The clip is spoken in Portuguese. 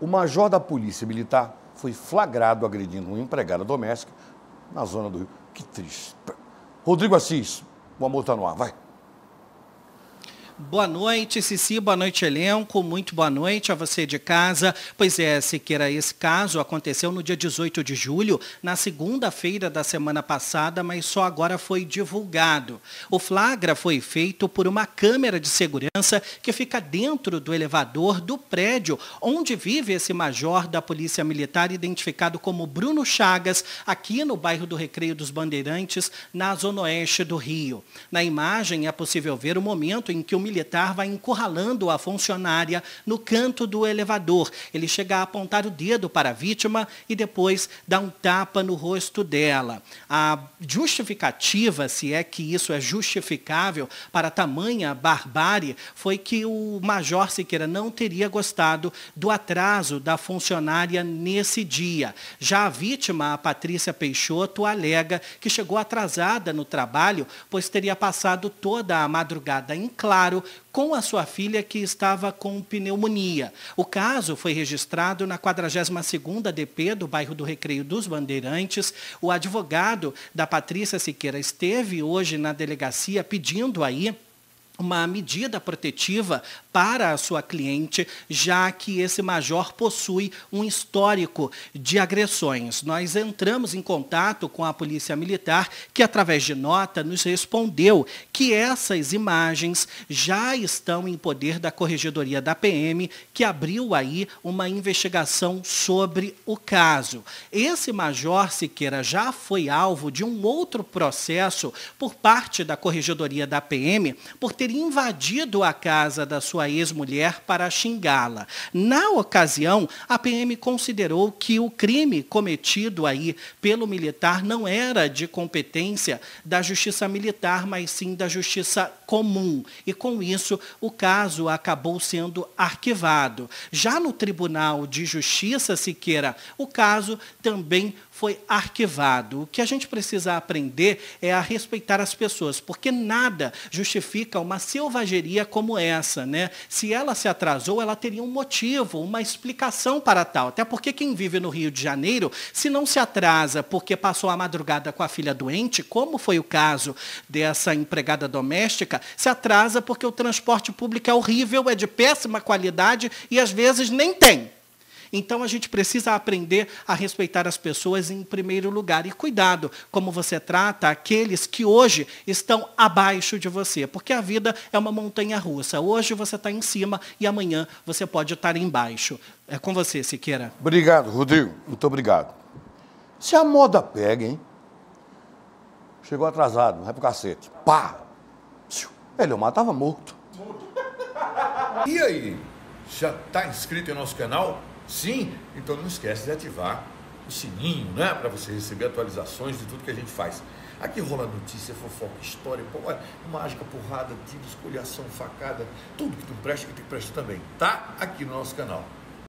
O major da Polícia Militar foi flagrado agredindo uma empregada doméstica na zona do Rio. Que triste. Rodrigo Assis, o amor está no ar, vai. Boa noite, Cici, boa noite, elenco, muito boa noite a você de casa. Pois é, Siqueira, esse caso aconteceu no dia 18 de julho, na segunda-feira da semana passada, mas só agora foi divulgado. O flagra foi feito por uma câmera de segurança que fica dentro do elevador do prédio onde vive esse major da Polícia Militar, identificado como Bruno Chagas, aqui no bairro do Recreio dos Bandeirantes, na zona oeste do Rio. Na imagem é possível ver o momento em que o militar vai encurralando a funcionária no canto do elevador. Ele chega a apontar o dedo para a vítima e depois dá um tapa no rosto dela. A justificativa, se é que isso é justificável para tamanha barbárie, foi que o major Siqueira não teria gostado do atraso da funcionária nesse dia. Já a vítima, a Patrícia Peixoto, alega que chegou atrasada no trabalho, pois teria passado toda a madrugada em claro com a sua filha que estava com pneumonia. O caso foi registrado na 42ª DP do bairro do Recreio dos Bandeirantes. O advogado da Patrícia Siqueira esteve hoje na delegacia pedindo aí uma medida protetiva para a sua cliente, já que esse major possui um histórico de agressões. Nós entramos em contato com a Polícia Militar, que através de nota nos respondeu que essas imagens já estão em poder da Corregedoria da PM, que abriu aí uma investigação sobre o caso. Esse major Siqueira já foi alvo de um outro processo por parte da Corregedoria da PM por ter ter invadido a casa da sua ex-mulher para xingá-la. Na ocasião, a PM considerou que o crime cometido aí pelo militar não era de competência da Justiça Militar, mas sim da Justiça Comum. E com isso, o caso acabou sendo arquivado. Já no Tribunal de Justiça Siqueira, o caso também foi arquivado. O que a gente precisa aprender é a respeitar as pessoas, porque nada justifica uma selvageria como essa, né? Se ela se atrasou, ela teria um motivo, uma explicação para tal. Até porque quem vive no Rio de Janeiro, se não se atrasa porque passou a madrugada com a filha doente, como foi o caso dessa empregada doméstica, se atrasa porque o transporte público é horrível, é de péssima qualidade e às vezes nem tem. Então a gente precisa aprender a respeitar as pessoas em primeiro lugar. E cuidado como você trata aqueles que hoje estão abaixo de você, porque a vida é uma montanha russa. Hoje você está em cima e amanhã você pode estar embaixo. É com você, Siqueira. Obrigado, Rodrigo. Muito obrigado. Se é a moda pega, hein? Chegou atrasado, vai pro cacete. Pá! Ele, eu matava morto. E aí? Já está inscrito em nosso canal? Sim? Então não esquece de ativar o sininho, né? Para você receber atualizações de tudo que a gente faz. Aqui rola notícia, fofoca, história, pô, olha, mágica, porrada, tiro, escolhação, facada, tudo que tu presta, que tu presta também, tá? Aqui no nosso canal.